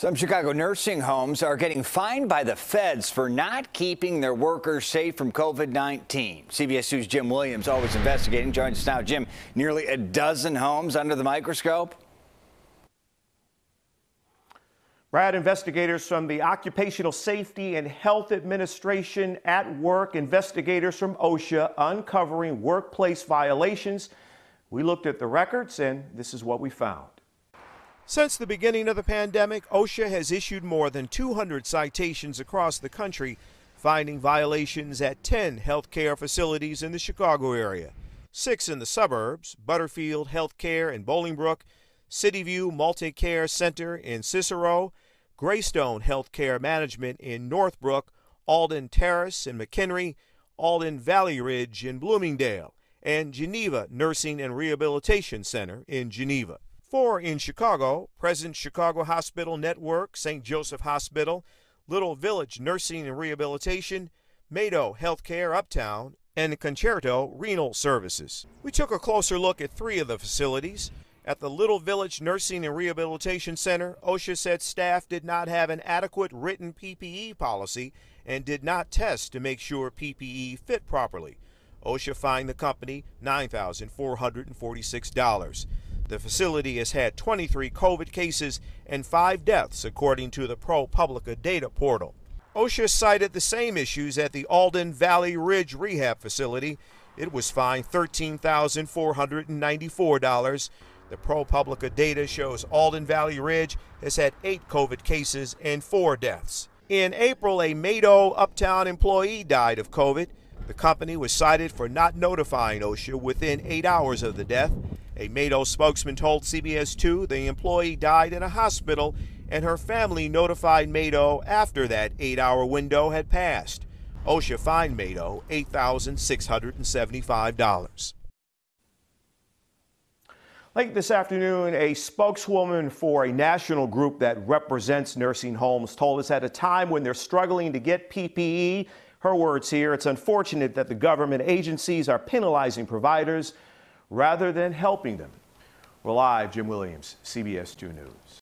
Some Chicago nursing homes are getting fined by the feds for not keeping their workers safe from COVID-19. CBS News' Jim Williams, always investigating, joins us now. Jim, nearly a dozen homes under the microscope. Brad, investigators from the Occupational Safety and Health Administration at work, investigators from OSHA uncovering workplace violations. We looked at the records, and this is what we found. Since the beginning of the pandemic, OSHA has issued more than 200 citations across the country, finding violations at 10 healthcare facilities in the Chicago area, six in the suburbs Butterfield Healthcare in Bolingbrook, Cityview Multi Care Center in Cicero, Greystone Healthcare Management in Northbrook, Alden Terrace in McHenry, Alden Valley Ridge in Bloomingdale, and Geneva Nursing and Rehabilitation Center in Geneva. Four in Chicago present Chicago Hospital Network, St. Joseph Hospital, Little Village Nursing and Rehabilitation, Mado Healthcare Uptown, and Concerto Renal Services. We took a closer look at three of the facilities. At the Little Village Nursing and Rehabilitation Center, OSHA said staff did not have an adequate written PPE policy and did not test to make sure PPE fit properly. OSHA fined the company $9,446. The facility has had 23 COVID cases and five deaths, according to the ProPublica data portal. OSHA cited the same issues at the Alden Valley Ridge Rehab Facility. It was fined $13,494. The ProPublica data shows Alden Valley Ridge has had eight COVID cases and four deaths. In April, a Mado Uptown employee died of COVID. The company was cited for not notifying OSHA within eight hours of the death. A Mato spokesman told CBS 2 the employee died in a hospital and her family notified Mato after that eight hour window had passed. OSHA fined Mato $8,675. Late this afternoon, a spokeswoman for a national group that represents nursing homes told us at a time when they're struggling to get PPE, her words here, it's unfortunate that the government agencies are penalizing providers rather than helping them. We're live, Jim Williams, CBS 2 News.